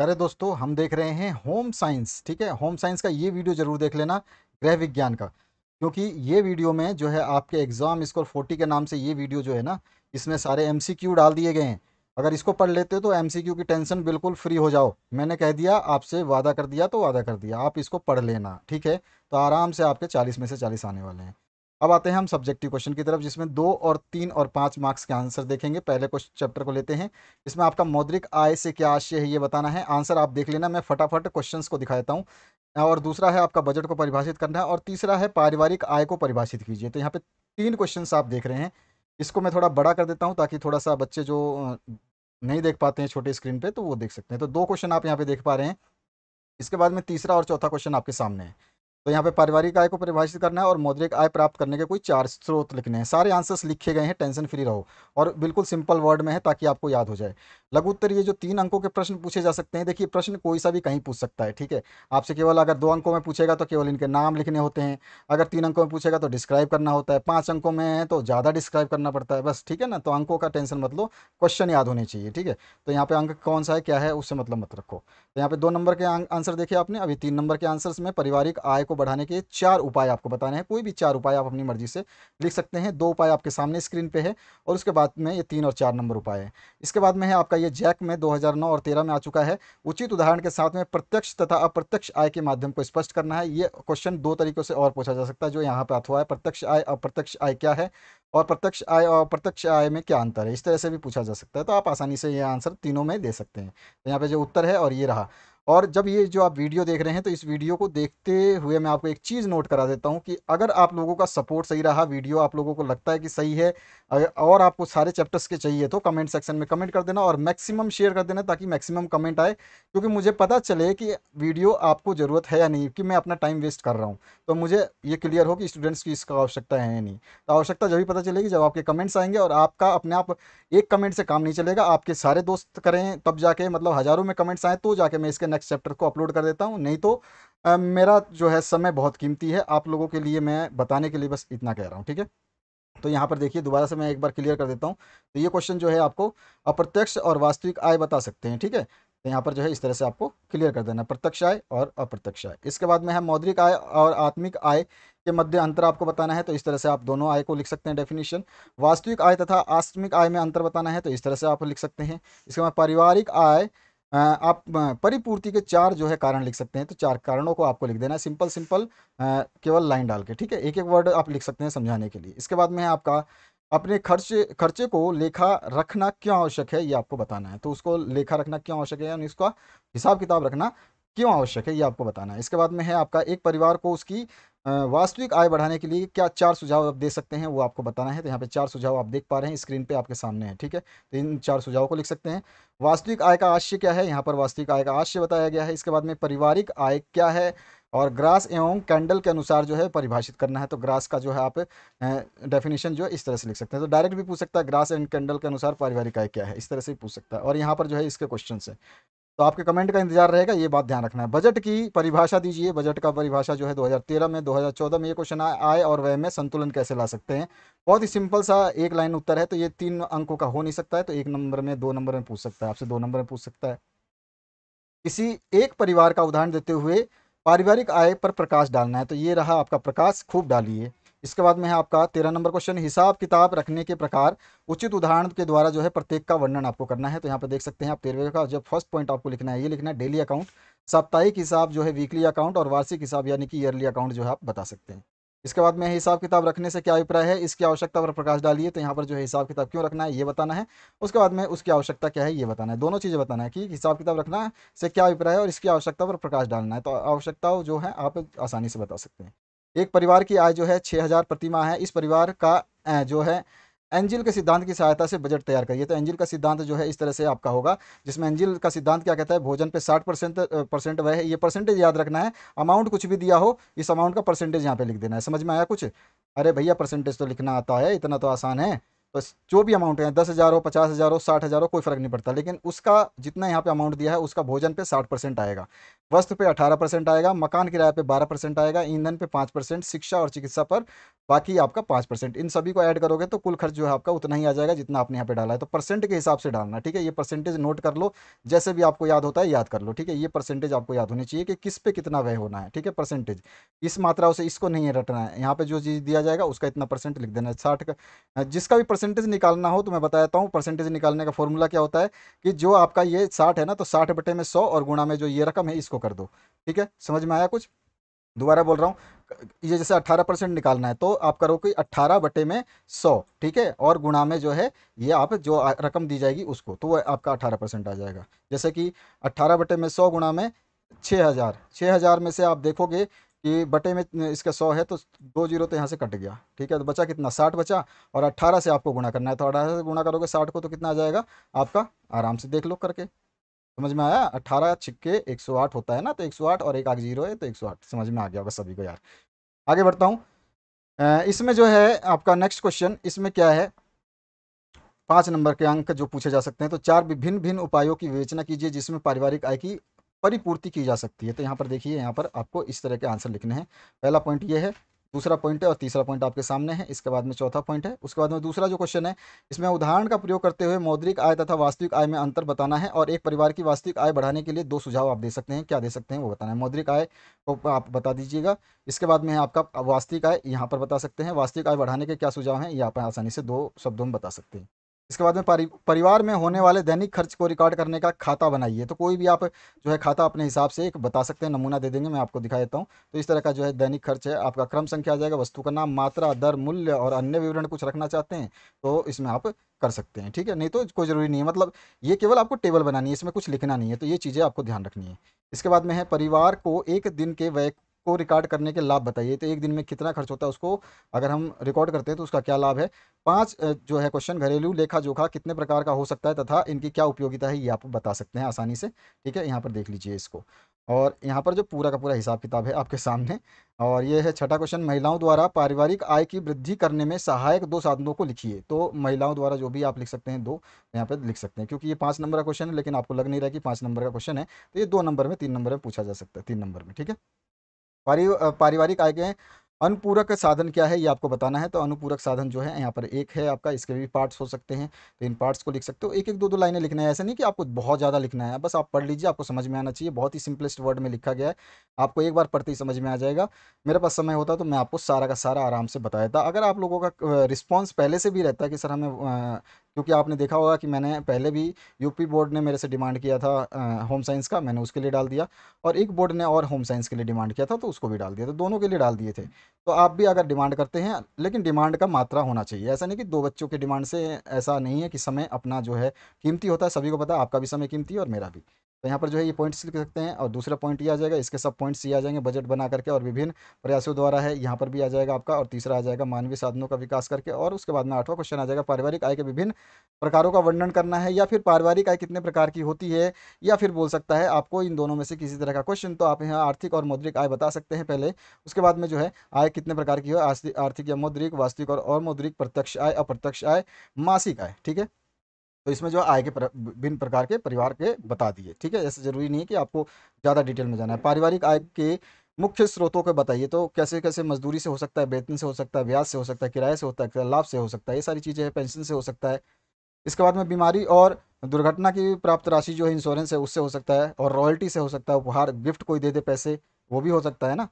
अरे दोस्तों हम देख रहे हैं होम साइंस ठीक है होम साइंस का ये वीडियो जरूर देख लेना गृह विज्ञान का क्योंकि ये वीडियो में जो है आपके एग्जाम स्कोर फोर्टी के नाम से ये वीडियो जो है ना इसमें सारे एम डाल दिए गए हैं अगर इसको पढ़ लेते हो तो एम की टेंशन बिल्कुल फ्री हो जाओ मैंने कह दिया आपसे वादा कर दिया तो वादा कर दिया आप इसको पढ़ लेना ठीक है तो आराम से आपके चालीस में से चालीस आने वाले हैं अब आते हैं हम सब्जेक्टिव क्वेश्चन की तरफ जिसमें दो और तीन और पांच मार्क्स के आंसर देखेंगे पहले क्वेश्चन चैप्टर को लेते हैं इसमें आपका मौद्रिक आय से क्या आशय है ये बताना है आंसर आप देख लेना मैं फटाफट क्वेश्चंस को दिखा देता हूँ और दूसरा है आपका बजट को परिभाषित करना है और तीसरा है पारिवारिक आय को परिभाषित कीजिए तो यहाँ पे तीन क्वेश्चन आप देख रहे हैं इसको मैं थोड़ा बड़ा कर देता हूँ ताकि थोड़ा सा बच्चे जो नहीं देख पाते हैं छोटे स्क्रीन पर तो वो देख सकते हैं तो दो क्वेश्चन आप यहाँ पे देख पा रहे हैं इसके बाद में तीसरा और चौथा क्वेश्चन आपके सामने है तो यहाँ पे पारिवारिक आय को परिभाषित करना है और मौद्रिक आय प्राप्त करने के कोई चार स्रोत लिखने हैं सारे आंसर्स लिखे गए हैं टेंशन फ्री रहो और बिल्कुल सिंपल वर्ड में है ताकि आपको याद हो जाए लघु उत्तर ये जो तीन अंकों के प्रश्न पूछे जा सकते हैं देखिए प्रश्न कोई सा भी कहीं पूछ सकता है ठीक है आपसे केवल अगर दो अंकों में पूछेगा तो केवल इनके नाम लिखने होते हैं अगर तीन अंकों में पूछेगा तो डिस्क्राइब करना होता है पाँच अंकों में है तो ज़्यादा डिस्क्राइब करना पड़ता है बस ठीक है ना तो अंकों का टेंशन मतलब क्वेश्चन याद होने चाहिए ठीक है तो यहाँ पे अंक कौन सा है क्या है उससे मतलब मत रखो तो यहाँ पे दो नंबर के आंसर देखे आपने अभी तीन नंबर के आंसर्स में पारिवारिक आय को बढ़ाने के चार उपाय आपको बताने हैं कोई भी चार उपाय आप अपनी मर्जी से लिख सकते हैं दो उपाय आपके सामने स्क्रीन पे है और उसके बाद में ये तीन और चार नंबर उपाय है इसके बाद में है आपका ये जैक में 2009 और 13 में आ चुका है उचित उदाहरण के साथ में प्रत्यक्ष तथा अप्रत्यक्ष आय के माध्यम को स्पष्ट करना है ये क्वेश्चन दो तरीकों से और पूछा जा सकता है जो यहाँ पर हुआ है प्रत्यक्ष आय अप्रत्यक्ष आय क्या है और प्रत्यक्ष आय और प्रत्यक्ष आय में क्या अंतर है इस तरह से भी पूछा जा सकता है तो आप आसानी से ये आंसर तीनों में दे सकते हैं तो यहाँ पे जो उत्तर है और ये रहा और जब ये जो आप वीडियो देख रहे हैं तो इस वीडियो को देखते हुए मैं आपको एक चीज़ नोट करा देता हूँ कि अगर आप लोगों का सपोर्ट सही रहा वीडियो आप लोगों को लगता है कि सही है और आपको सारे चैप्टर्स के चाहिए तो कमेंट सेक्शन में कमेंट कर देना और मैक्सिमम शेयर कर देना ताकि मैक्सिमम कमेंट आए क्योंकि मुझे पता चले कि वीडियो आपको ज़रूरत है या नहीं कि मैं अपना टाइम वेस्ट कर रहा हूँ तो मुझे ये क्लियर हो कि स्टूडेंट्स की इसका आवश्यकता है या नहीं तो आवश्यकता जब भी पता चलेगी जब आपके कमेंट्स आएंगे और आपका अपने आप एक कमेंट से काम नहीं चलेगा आपके सारे दोस्त करें तब जाके मतलब हज़ारों में कमेंट्स आएँ तो जाके मैं इसके नेक्स्ट चैप्टर को अपलोड कर देता हूँ नहीं तो आ, मेरा जो है समय बहुत कीमती है आप लोगों के लिए मैं बताने के लिए बस इतना कह रहा हूँ ठीक है तो यहाँ पर देखिए दोबारा से मैं एक बार क्लियर कर देता हूँ तो ये क्वेश्चन जो है आपको अप्रत्यक्ष और वास्तविक आय बता सकते हैं ठीक है तो यहाँ पर जो है इस तरह से आपको क्लियर कर देना प्रत्यक्ष आय और अप्रत्यक्ष आय इसके बाद में है मौद्रिक आय और आत्मिक आय के मध्य अंतर आपको बताना है तो इस तरह से आप दोनों आय को लिख सकते हैं डेफिनेशन वास्तविक आय तथा आत्मिक आय में अंतर बताना है तो इस तरह से आप लिख सकते हैं इसके बाद पारिवारिक आय आप परिपूर्ति के चार जो है कारण लिख सकते हैं तो चार कारणों को आपको लिख देना है सिंपल सिंपल केवल लाइन डाल के ठीक है एक एक वर्ड आप लिख सकते हैं समझाने के लिए इसके बाद में है आपका अपने खर्चे खर्चे को लेखा रखना क्यों आवश्यक है ये आपको बताना है तो उसको लेखा रखना क्यों आवश्यक है यानी उसका हिसाब किताब रखना क्यों आवश्यक है ये आपको बताना है इसके बाद में है आपका एक परिवार को उसकी वास्तविक आय बढ़ाने के लिए क्या चार सुझाव आप दे सकते हैं वो आपको बताना है तो यहाँ पे चार सुझाव आप देख पा रहे हैं स्क्रीन पे आपके सामने है ठीक है तो इन चार सुझाव को लिख सकते हैं वास्तविक आय का आशय क्या है यहाँ पर वास्तविक आय का आशय बताया गया है इसके बाद में पारिवारिक आय क्या है और ग्रास एवं कैंडल के अनुसार जो है परिभाषित करना है तो ग्रास का जो है आप डेफिनेशन जो है इस तरह से लिख सकते हैं तो डायरेक्ट भी पूछ सकता है ग्रास एंड कैंडल के अनुसार पारिवारिक आय क्या है इस तरह से पूछ सकता है और यहाँ पर जो है इसके क्वेश्चन है तो आपके कमेंट का इंतजार रहेगा ये बात ध्यान रखना है बजट की परिभाषा दीजिए बजट का परिभाषा जो है 2013 में 2014 में ये क्वेश्चन आए और वह में संतुलन कैसे ला सकते हैं बहुत ही सिंपल सा एक लाइन उत्तर है तो ये तीन अंकों का हो नहीं सकता है तो एक नंबर में दो नंबर में पूछ सकता है आपसे दो नंबर में पूछ सकता है किसी एक परिवार का उदाहरण देते हुए पारिवारिक आय पर प्रकाश डालना है तो ये रहा आपका प्रकाश खूब डालिए इसके बाद में है आपका तेरह नंबर क्वेश्चन हिसाब किताब रखने के प्रकार उचित उदाहरण के द्वारा जो है प्रत्येक का वर्णन आपको करना है तो यहाँ पर देख सकते हैं आप तेरहवे का जो फर्स्ट पॉइंट आपको लिखना है ये लिखना है डेली अकाउंट साप्ताहिक हिसाब जो है वीकली अकाउंट और वार्षिक हिसाब यानी कि ईयरली अकाउंट जो है आप बता सकते हैं इसके बाद में हिसाब किताब रखने से क्या अभिप्राय है इसकी आवश्यकता पर प्रकाश डालिए तो यहाँ पर जो है हिसाब किताब क्यों रखना है ये बताना है उसके बाद में उसकी आवश्यकता क्या है ये बताना है दोनों चीज़ें बताना है कि हिसाब किताब रखना है से क्या अभिप्राय है और इसकी आवश्यकता पर प्रकाश डालना है तो आवश्यकता जो है आप आसानी से बता सकते हैं एक परिवार की आय जो है छः हज़ार प्रतिमा है इस परिवार का जो है एंजिल के सिद्धांत की सहायता से बजट तैयार करिए तो एंजिल का सिद्धांत जो है इस तरह से आपका होगा जिसमें एंजिल का सिद्धांत क्या कहता है भोजन पे 60 परसेंट परसेंट वह है ये परसेंटेज याद रखना है अमाउंट कुछ भी दिया हो इस अमाउंट का परसेंटेज यहाँ पे लिख देना है समझ में आया कुछ अरे भैया परसेंटेज तो लिखना आता है इतना तो आसान है बस जो भी अमाउंट है दस हज़ार हो पचास हज़ार हो साठ हज़ार हो कोई फ़र्क नहीं पड़ता लेकिन उसका जितना यहाँ पे अमाउंट दिया है उसका भोजन पे साठ परसेंट आएगा वस्त्र पे अठारह परसेंट आएगा मकान किराया पे बारह परसेंट आएगा ईंधन पे पाँच परसेंट शिक्षा और चिकित्सा पर बाकी आपका पाँच परसेंट इन सभी को ऐड करोगे तो कुल खर्च जो है आपका उतना ही आ जाएगा जितना आपने यहाँ पे डाला है तो परसेंट के हिसाब से डालना ठीक है ये परसेंटेज नोट कर लो जैसे भी आपको याद होता है याद कर लो ठीक है ये परसेंटेज आपको याद होनी चाहिए कि किस पे कितना व्यय होना है ठीक है परसेंटेज इस मात्रा से इसको नहीं रटना है यहाँ पे जो चीज़ दिया जाएगा उसका इतना परसेंट लिख देना है साठ का जिसका भी परसेंटेज निकालना हो तो मैं बता देता हूँ परसेंटेज निकालने का फॉर्मूला क्या होता है कि जो आपका ये साठ है ना तो साठ बटे में सौ और गुणा में जो ये रकम है इसको कर दो ठीक है समझ में आया कुछ दोबारा बोल रहा हूँ ये जैसे अट्ठारह परसेंट निकालना है तो आप करो कि अट्ठारह बटे में सौ ठीक है और गुणा में जो है ये आप जो रकम दी जाएगी उसको तो वह आपका अट्ठारह परसेंट आ जाएगा जैसे कि अट्ठारह बटे में सौ गुणा में छः हज़ार छः हज़ार में से आप देखोगे कि बटे में इसका सौ है तो दो जीरो तो यहाँ से कट गया ठीक है तो बचा कितना साठ बचा और अट्ठारह से आपको गुणा करना है तो अठारह से गुणा करोगे साठ को तो कितना आ जाएगा आपका आराम से देख लो करके समझ में आया अट्ठारह छिक्के एक सौ आठ होता है ना तो एक सौ आठ और एक आग जीरो है तो एक सौ आठ समझ में आ गया होगा सभी को यार आगे बढ़ता हूँ इसमें जो है आपका नेक्स्ट क्वेश्चन इसमें क्या है पाँच नंबर के अंक जो पूछे जा सकते हैं तो चार विभिन्न भिन्न उपायों की विवेचना कीजिए जिसमें पारिवारिक आय की परिपूर्ति की जा सकती है तो यहाँ पर देखिए यहाँ पर आपको इस तरह के आंसर लिखने हैं पहला पॉइंट ये है दूसरा पॉइंट है और तीसरा पॉइंट आपके सामने है इसके बाद में चौथा पॉइंट है उसके बाद में दूसरा जो क्वेश्चन है इसमें उदाहरण का प्रयोग करते हुए मौद्रिक आय तथा वास्तविक आय में अंतर बताना है और एक परिवार की वास्तविक आय बढ़ाने के लिए दो सुझाव आप दे सकते हैं क्या दे सकते हैं वो बताना है मौद्रिक आय को आप बता दीजिएगा इसके बाद में आपका वास्तविक आय यहाँ पर बता सकते हैं वास्तविक आय बढ़ाने के क्या सुझाव हैं ये आप आसानी से दो शब्दों में बता सकते हैं इसके बाद में परि, परिवार में होने वाले दैनिक खर्च को रिकॉर्ड करने का खाता बनाइए तो कोई भी आप जो है खाता अपने हिसाब से एक बता सकते हैं नमूना दे देंगे मैं आपको दिखा देता हूँ तो इस तरह का जो है दैनिक खर्च है आपका क्रम संख्या आ जाएगा वस्तु का नाम मात्रा दर मूल्य और अन्य विवरण कुछ रखना चाहते हैं तो इसमें आप कर सकते हैं ठीक है नहीं तो कोई ज़रूरी नहीं है मतलब ये केवल आपको टेबल बनानी है इसमें कुछ लिखना नहीं है तो ये चीज़ें आपको ध्यान रखनी है इसके बाद में है परिवार को एक दिन के व्यय उसको रिकॉर्ड करने के लाभ बताइए तो एक दिन में कितना खर्च होता है उसको अगर हम रिकॉर्ड करते हैं तो उसका क्या लाभ है पांच जो है क्वेश्चन घरेलू लेखा जोखा कितने प्रकार का हो सकता है तथा इनकी क्या उपयोगिता है ये आप बता सकते हैं आसानी से ठीक है यहाँ पर देख लीजिए इसको और यहाँ पर जो पूरा का पूरा हिसाब किताब है आपके सामने और ये है छठा क्वेश्चन महिलाओं द्वारा पारिवारिक आय की वृद्धि करने में सहायक दो साधनों को लिखिए तो महिलाओं द्वारा जो भी आप लिख सकते हैं दो यहाँ पर लिख सकते हैं क्योंकि ये पाँच नंबर का क्वेश्चन है लेकिन आपको लग नहीं रहा कि पाँच नंबर का क्वेश्चन है तो ये दो नंबर में तीन नंबर में पूछा जा सकता है तीन नंबर में ठीक है पारि पारिवारिक आय के अनुपूरक साधन क्या है ये आपको बताना है तो अनुपूरक साधन जो है यहाँ पर एक है आपका इसके भी पार्ट्स हो सकते हैं तो इन पार्ट्स को लिख सकते हो एक एक दो दो लाइनें लिखना है ऐसा नहीं कि आपको बहुत ज़्यादा लिखना है बस आप पढ़ लीजिए आपको समझ में आना चाहिए बहुत ही सिंपलेस्ट वर्ड में लिखा गया है आपको एक बार पढ़ते ही समझ में आ जाएगा मेरे पास समय होता तो मैं आपको सारा का सारा आराम से बताया था अगर आप लोगों का रिस्पॉन्स पहले से भी रहता है कि सर हमें क्योंकि आपने देखा होगा कि मैंने पहले भी यूपी बोर्ड ने मेरे से डिमांड किया था आ, होम साइंस का मैंने उसके लिए डाल दिया और एक बोर्ड ने और होम साइंस के लिए डिमांड किया था तो उसको भी डाल दिया था दोनों के लिए डाल दिए थे तो आप भी अगर डिमांड करते हैं लेकिन डिमांड का मात्रा होना चाहिए ऐसा नहीं कि दो बच्चों की डिमांड से ऐसा नहीं है कि समय अपना जो है कीमती होता है सभी को पता है आपका भी समय कीमती और मेरा भी तो यहाँ पर जो है ये पॉइंट्स लिख सकते हैं और दूसरा पॉइंट ये आ जाएगा इसके सब पॉइंट्स ये आ जाएंगे बजट बना करके और विभिन्न प्रयासों द्वारा है यहाँ पर भी आ जाएगा आपका और तीसरा आ जाएगा मानवीय साधनों का विकास करके और उसके बाद में आठवां क्वेश्चन आ जाएगा पारिवारिक आय के विभिन्न प्रकारों का वर्णन करना है या फिर पारिवारिक आय कितने प्रकार की होती है या फिर बोल सकता है आपको इन दोनों में से किसी तरह का क्वेश्चन तो आप यहाँ आर्थिक और मौद्रिक आय बता सकते हैं पहले उसके बाद में जो है आय कितने प्रकार की हो आर्थिक या मौद्रिक वास्तविक और मौद्रिक प्रत्यक्ष आय अप्रत्यक्ष आय मासिक आय ठीक है तो इसमें जो आय के भिन्न प्रकार के परिवार के बता दिए ठीक है ऐसे जरूरी नहीं है कि आपको ज़्यादा डिटेल में जाना है पारिवारिक आय के मुख्य स्रोतों के बताइए तो कैसे कैसे मजदूरी से हो सकता है वेतन से हो सकता है ब्याज से हो सकता है किराए से होता है लाभ से हो सकता है ये सारी चीज़ें हैं पेंशन से हो सकता है इसके बाद में बीमारी और दुर्घटना की प्राप्त राशि जो है इंश्योरेंस है उससे हो सकता है और रॉयल्टी से हो सकता है उपहार गिफ्ट कोई दे दे पैसे वो भी हो सकता है ना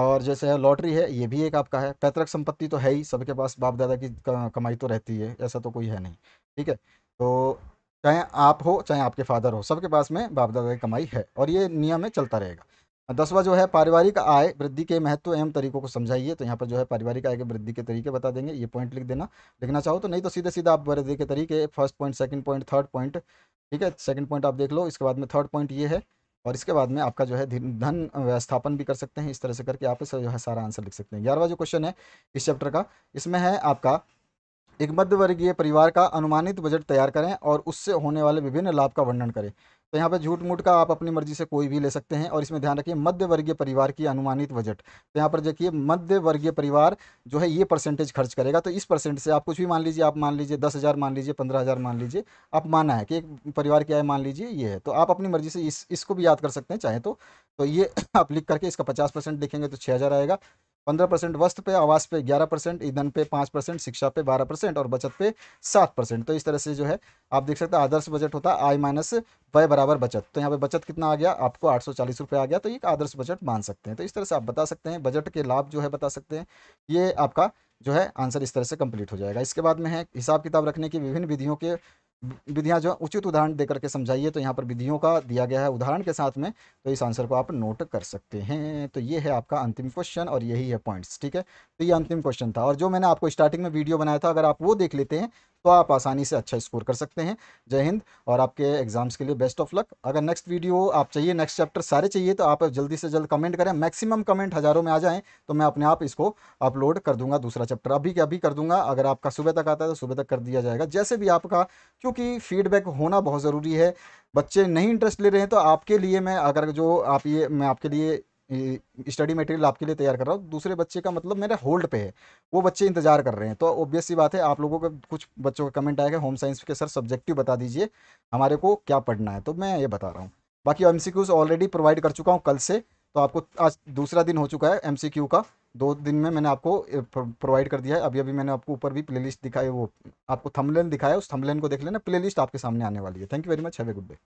और जैसे है लॉटरी है ये भी एक आपका है पैतृक संपत्ति तो है ही सबके पास बाप दादा की कमाई तो रहती है ऐसा तो कोई है नहीं ठीक है तो चाहे आप हो चाहे आपके फादर हो सबके पास में बाप दादा की कमाई है और ये नियम में चलता रहेगा दसवा जो है पारिवारिक आय वृद्धि के महत्व एवं तरीकों को समझाइए तो यहाँ पर जो है पारिवारिक आय के वृद्धि के तरीके बता देंगे ये पॉइंट लिख देना लिखना चाहो तो नहीं तो सीधे सीधा आप वृद्धि के तरीके first point second point third point ठीक है सेकंड पॉइंट आप देख लो इसके बाद में थर्ड पॉइंट ये है और इसके बाद में आपका जो है धन व्यवस्थापन भी कर सकते हैं इस तरह से करके आप इसका जो है सारा आंसर लिख सकते हैं ग्यारहवा जो क्वेश्चन है इस चैप्टर का इसमें है आपका एक मध्यवर्गीय परिवार का अनुमानित बजट तैयार करें और उससे होने वाले विभिन्न लाभ का वर्णन करें तो यहाँ पे झूठ मूठ का आप अपनी मर्जी से कोई भी ले सकते हैं और इसमें ध्यान रखिए मध्य वर्गीय परिवार की अनुमानित बजट तो यहाँ पर देखिए मध्य वर्गीय परिवार जो है ये परसेंटेज खर्च करेगा तो इस परसेंट से आप कुछ भी मान लीजिए आप मान लीजिए दस हज़ार मान लीजिए पंद्रह हज़ार मान लीजिए आप माना है कि एक परिवार की आय मान लीजिए ये है तो आप अपनी मर्जी से इस इसको भी याद कर सकते हैं चाहे तो, तो ये आप लिख करके इसका पचास परसेंट देखेंगे तो छः हज़ार आएगा पंद्रह परसेंट वस्त्र पे आवास पे ग्यारह परसेंट ईंधन पे पाँच परसेंट शिक्षा पे बारह परसेंट और बचत पे सात परसेंट तो इस तरह से जो है आप देख सकते हैं आदर्श बजट होता है आई माइनस व्यय बराबर बचत तो यहाँ पे बचत कितना आ गया आपको आठ सौ चालीस रुपये आ गया तो ये आदर्श बजट मान सकते हैं तो इस तरह से आप बता सकते हैं बजट के लाभ जो है बता सकते हैं ये आपका जो है आंसर इस तरह से कंप्लीट हो जाएगा इसके बाद में है हिसाब किताब रखने की विभिन्न विधियों के विधियां जो उचित उदाहरण देकर के समझाइए तो यहाँ पर विधियों का दिया गया है उदाहरण के साथ में तो इस आंसर को आप नोट कर सकते हैं तो ये है आपका अंतिम क्वेश्चन और यही है पॉइंट्स ठीक है तो ये अंतिम क्वेश्चन था और जो मैंने आपको स्टार्टिंग में वीडियो बनाया था अगर आप वो देख लेते हैं तो आप आसानी से अच्छा स्कोर कर सकते हैं जय हिंद और आपके एग्जाम्स के लिए बेस्ट ऑफ लक अगर नेक्स्ट वीडियो आप चाहिए नेक्स्ट चैप्टर सारे चाहिए तो आप जल्दी से जल्द कमेंट करें मैक्सिमम कमेंट हज़ारों में आ जाएँ तो मैं अपने आप इसको अपलोड कर दूंगा दूसरा चैप्टर अभी के अभी कर दूंगा अगर आपका सुबह तक आता है तो सुबह तक कर दिया जाएगा जैसे भी आपका क्योंकि फीडबैक होना बहुत ज़रूरी है बच्चे नहीं इंटरेस्ट ले रहे हैं तो आपके लिए मैं अगर जो आप ये मैं आपके लिए स्टडी मटेरियल आपके लिए तैयार कर रहा हूँ दूसरे बच्चे का मतलब मेरे होल्ड पे है वो बच्चे इंतजार कर रहे हैं तो ऑब्वियस सी बात है आप लोगों का कुछ बच्चों का कमेंट आएगा होम साइंस के सर सब्जेक्टिव बता दीजिए हमारे को क्या पढ़ना है तो मैं ये बता रहा हूँ बाकी एम ऑलरेडी प्रोवाइड कर चुका हूँ कल से तो आपको आज दूसरा दिन हो चुका है एम का दो दिन में मैंने आपको प्रोवाइड कर दिया है अभी अभी मैंने आपको ऊपर भी प्लेलिस्ट दिखाई वो आपको थमलेन दिखाया उस थमलेन को देख लेना प्लेलिस्ट आपके सामने आने वाली है thank you very much have a good day